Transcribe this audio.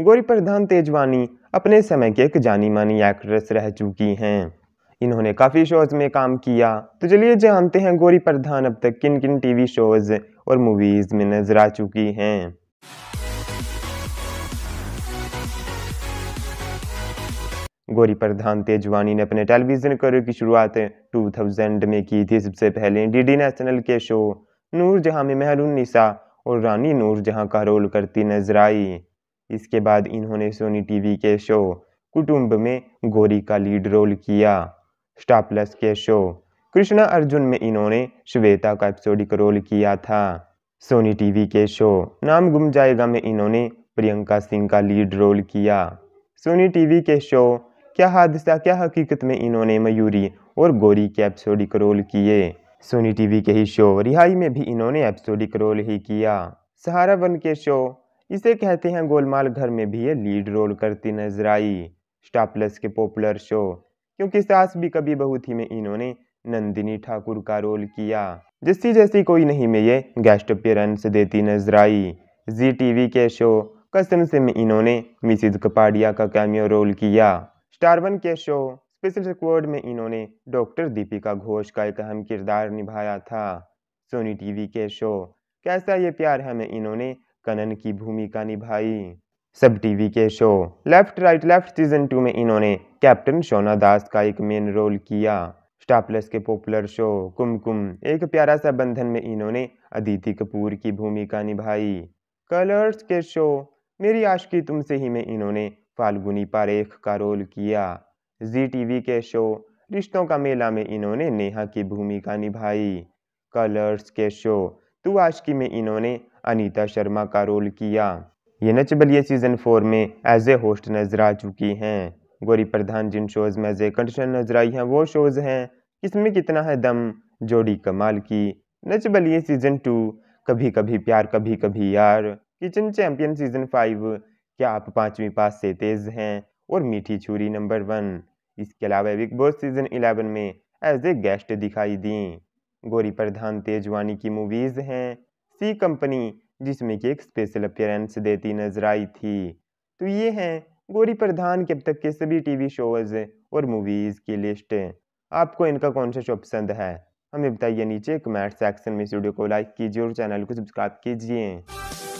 गौरी प्रधान तेजवानी अपने समय की एक जानी मानी एक्ट्रेस रह चुकी हैं इन्होंने काफ़ी शोज़ में काम किया तो चलिए जानते हैं गौरी प्रधान अब तक किन किन टीवी शोज़ और मूवीज़ में नजर आ चुकी हैं गौरी प्रधान तेजवानी ने अपने टेलीविज़न करियर की शुरुआत 2000 में की थी सबसे पहले डीडी नेशनल के शो नूर जहां में महरून निसा और रानी नूर जहां का रोल करती नजर आई इसके बाद इन्होंने सोनी टीवी के शो कुटुंब में गोरी का लीड रोल किया स्टार प्लस के शो कृष्णा अर्जुन में इन्होंने श्वेता का एपिसोडिक रोल किया था सोनी टीवी के शो नाम गुम जाएगा में इन्होंने प्रियंका सिंह का लीड रोल किया सोनी टीवी के शो क्या हादसा क्या हकीकत में इन्होंने मयूरी और गोरी के एपिसोडिक रोल किए सोनी टीवी के ही शो रिहाई में भी इन्होंने एपिसोडिक रोल ही किया सहारा वन के शो इसे कहते हैं गोलमाल घर में भी ये लीड रोल करती नजर आई स्टार प्लस के पॉपुलर शो क्योंकि सास भी कभी बहुत ही में इन्होंने नंदिनी ठाकुर का रोल किया जिसकी जैसी कोई नहीं में ये गेस्ट अपियरेंस देती नजर आई जी टीवी के शो कसम से में इन्होंने मिसिज कपाड़िया का कैमियो रोल किया स्टार वन के शो स्पेशल रिकॉर्ड में इन्होंने डॉक्टर दीपिका घोष का एक अहम किरदार निभाया था सोनी टीवी के शो कैसा ये प्यार है में इन्होंने कनन की भूमिका निभाई सब टीवी के show left right left season two में इन्होंने कैप्टन शोना दास का एक मेन रोल किया स्टार प्लस के पॉपुलर शो कुमकुम एक प्यारा सा बंधन में इन्होंने अदिति कपूर की भूमिका निभाई कलर्स के शो मेरी आशकी तुमसे ही में इन्होंने फाल्गुनी पारेख का रोल किया जी टीवी के शो रिश्तों का मेला में इन्होंने नेहा की भूमिका निभाई कलर्स के शो तू आशकी में इन्होंने अनीता शर्मा का रोल किया ये नच बलिया सीज़न फोर में एज ए होस्ट नजर आ चुकी हैं गौरी प्रधान जिन शोज़ में एज ए कंडीशन नजर आई हैं वो शोज़ हैं इसमें कितना है दम जोड़ी कमाल की नच बलिए सीज़न टू कभी कभी प्यार कभी कभी यार किचन चैम्पियन सीज़न फाइव क्या आप पाँचवीं पास से तेज़ हैं और मीठी छुरी नंबर वन इसके अलावा बिग बॉस सीज़न इलेवन में एज ए गेस्ट दिखाई दी गौरी प्रधान तेजवानी की मूवीज़ हैं सी कंपनी जिसमें कि एक स्पेशल अपियरेंस देती नजर आई थी तो ये हैं गौरी प्रधान के अब तक के सभी टीवी शोज और मूवीज़ की लिस्ट आपको इनका कौन सा शो पसंद है हमें बताइए नीचे कमेंट सेक्शन में इस वीडियो को लाइक कीजिए और चैनल को सब्सक्राइब कीजिए